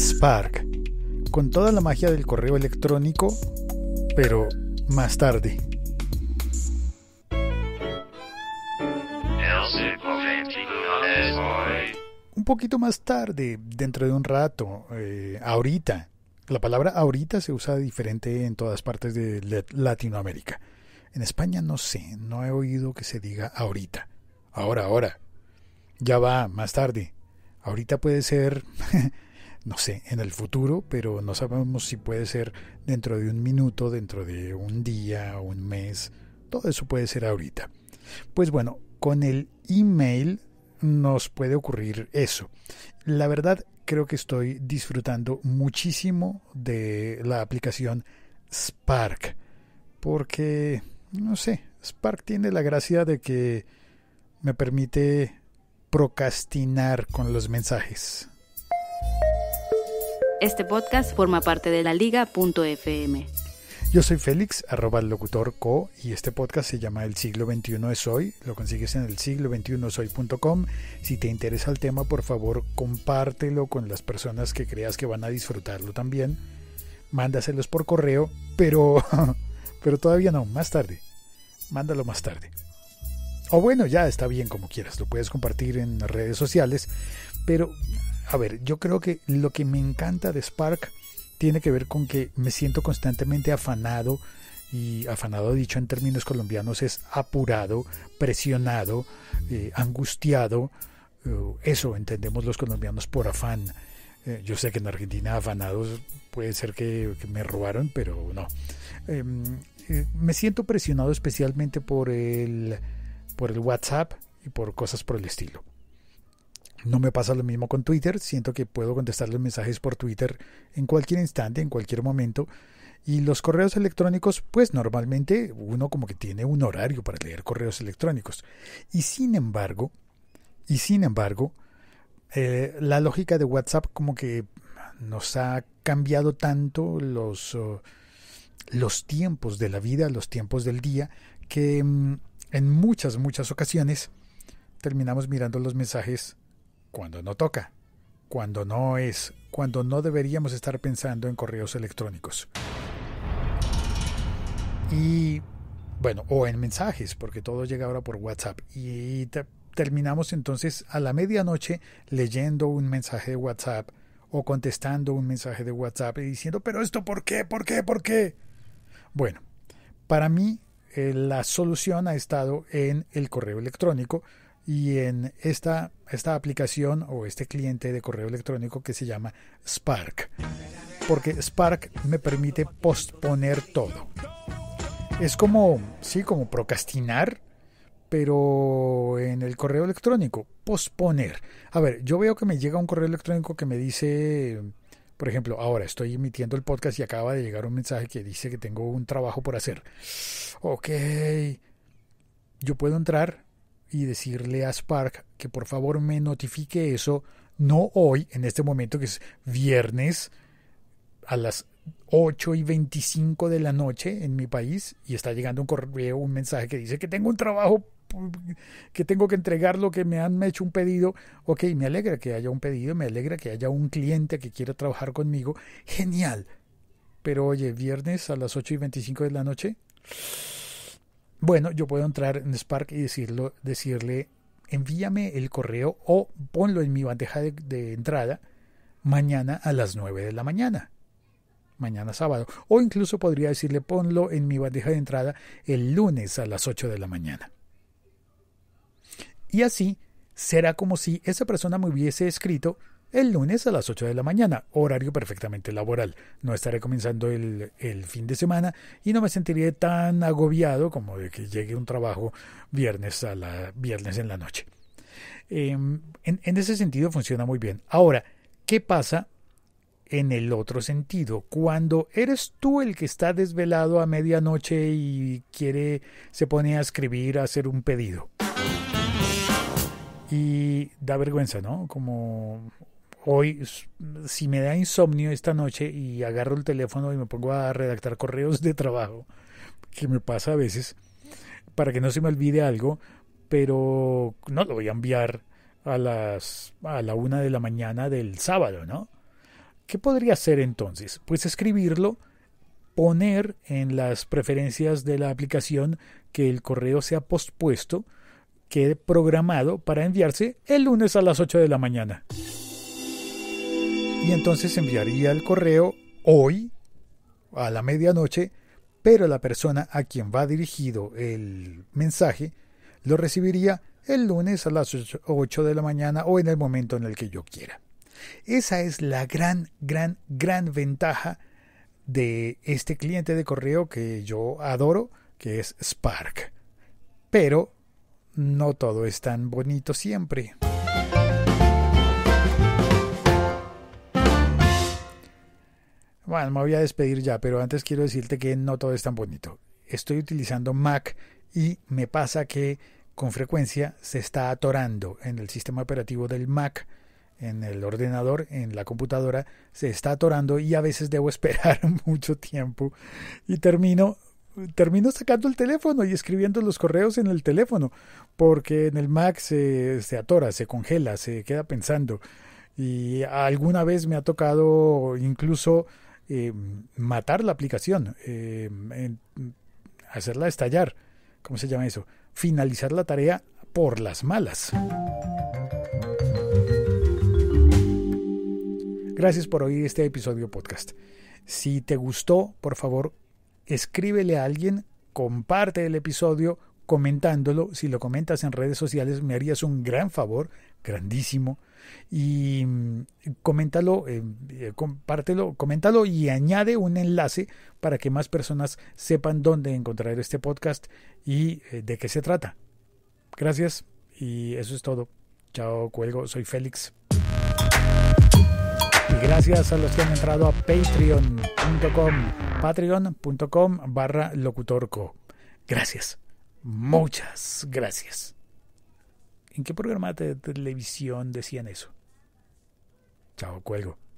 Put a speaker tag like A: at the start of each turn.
A: Spark, con toda la magia del correo electrónico, pero más tarde. Un poquito más tarde, dentro de un rato, eh, ahorita. La palabra ahorita se usa diferente en todas partes de Latinoamérica. En España no sé, no he oído que se diga ahorita. Ahora, ahora. Ya va, más tarde. Ahorita puede ser no sé, en el futuro, pero no sabemos si puede ser dentro de un minuto, dentro de un día, un mes, todo eso puede ser ahorita. Pues bueno, con el email nos puede ocurrir eso. La verdad, creo que estoy disfrutando muchísimo de la aplicación Spark, porque, no sé, Spark tiene la gracia de que me permite procrastinar con los mensajes. Este podcast forma parte de la liga.fm. Yo soy Félix, arroba locutor co, y este podcast se llama El siglo XXI es hoy. Lo consigues en el siglo hoy.com Si te interesa el tema, por favor, compártelo con las personas que creas que van a disfrutarlo también. Mándaselos por correo, pero, pero todavía no, más tarde. Mándalo más tarde. O bueno, ya está bien como quieras, lo puedes compartir en redes sociales, pero a ver, yo creo que lo que me encanta de Spark tiene que ver con que me siento constantemente afanado y afanado dicho en términos colombianos es apurado, presionado, eh, angustiado. Eh, eso entendemos los colombianos por afán. Eh, yo sé que en Argentina afanados puede ser que, me robaron, pero no. Em, me siento presionado especialmente por el, por el WhatsApp y por cosas por el estilo. No me pasa lo mismo con Twitter, siento que puedo contestar los mensajes por Twitter en cualquier instante, en cualquier momento. Y los correos electrónicos, pues normalmente uno como que tiene un horario para leer correos electrónicos. Y sin embargo, y sin embargo, eh, la lógica de WhatsApp como que nos ha cambiado tanto los, oh, los tiempos de la vida, los tiempos del día, que mm, en muchas, muchas ocasiones terminamos mirando los mensajes cuando no toca, cuando no es, cuando no deberíamos estar pensando en correos electrónicos. Y bueno, o en mensajes, porque todo llega ahora por WhatsApp. Y terminamos entonces a la medianoche leyendo un mensaje de WhatsApp o contestando un mensaje de WhatsApp y diciendo, pero esto, ¿por qué? ¿Por qué? ¿Por qué? Bueno, para mí eh, la solución ha estado en el correo electrónico y en esta, esta aplicación o este cliente de correo electrónico que se llama Spark. Porque Spark me permite posponer todo. Es como, sí, como procrastinar, pero en el correo electrónico, posponer. A ver, yo veo que me llega un correo electrónico que me dice, por ejemplo, ahora estoy emitiendo el podcast y acaba de llegar un mensaje que dice que tengo un trabajo por hacer. Ok, yo puedo entrar y decirle a Spark que por favor me notifique eso, no hoy, en este momento que es viernes a las 8 y 25 de la noche en mi país y está llegando un correo, un mensaje que dice que tengo un trabajo, que tengo que entregar lo que me han hecho un pedido. Ok, me alegra que haya un pedido, me alegra que haya un cliente que quiera trabajar conmigo. Genial. Pero oye, viernes a las 8 y 25 de la noche. Bueno, yo puedo entrar en Spark y decirlo, decirle, envíame el correo o ponlo en mi bandeja de, de entrada mañana a las 9 de la mañana mañana sábado. O incluso podría decirle ponlo en mi bandeja de entrada el lunes a las 8 de la mañana. Y así será como si esa persona me hubiese escrito el lunes a las 8 de la mañana, horario perfectamente laboral. No estaré comenzando el, fin de semana y no me sentiré tan agobiado como de que llegue un trabajo viernes, a la, viernes en la noche. Em, en, ese sentido funciona muy bien. Ahora, ¿qué pasa en el otro sentido, cuando eres tú el que está desvelado a medianoche y quiere, se pone a escribir, a hacer un pedido. Y da vergüenza, ¿no? Como hoy, si me da insomnio esta noche y agarro el teléfono y me pongo a redactar correos de trabajo, que me pasa a veces, para que no se me olvide algo, pero no lo voy a enviar a las a la una de la mañana del sábado, ¿no? ¿Qué podría hacer entonces? Pues escribirlo, poner en las preferencias de la aplicación que el correo sea pospuesto, quede programado para enviarse el lunes a las 8 de la mañana y entonces enviaría el correo hoy a la medianoche, pero la persona a quien va dirigido el mensaje lo recibiría el lunes a las 8 de la mañana o en el momento en el que yo quiera. Esa es la gran, gran, gran ventaja de este cliente de correo que yo adoro, que es Spark. Pero no todo es tan bonito siempre. Bueno, me voy a despedir ya, pero antes quiero decirte que no todo es tan bonito. Estoy utilizando Mac y me pasa que con frecuencia se está atorando en el sistema operativo del Mac, en el ordenador, en la computadora, se está atorando y a veces debo esperar mucho tiempo y termino termino sacando el teléfono y escribiendo los correos en el teléfono, porque en el Mac se, se atora, se congela, se queda pensando. Y alguna vez me ha tocado incluso eh, matar la aplicación, eh, hacerla estallar, ¿cómo se llama eso? Finalizar la tarea por las malas. Gracias por oír este episodio podcast. Si te gustó, por favor, escríbele a alguien, comparte el episodio comentándolo. Si lo comentas en redes sociales, me harías un gran favor, grandísimo. Y mm, coméntalo, eh, eh, compártelo, coméntalo y añade un enlace para que más personas sepan dónde encontrar este podcast y eh, de qué se trata. Gracias y eso es todo. Chao, cuelgo, soy Félix. Y gracias a los que han entrado a patreon.com, patreon.com barra locutorco. Gracias. Muchas gracias. ¿En qué programa de televisión decían eso? Chao, cuelgo.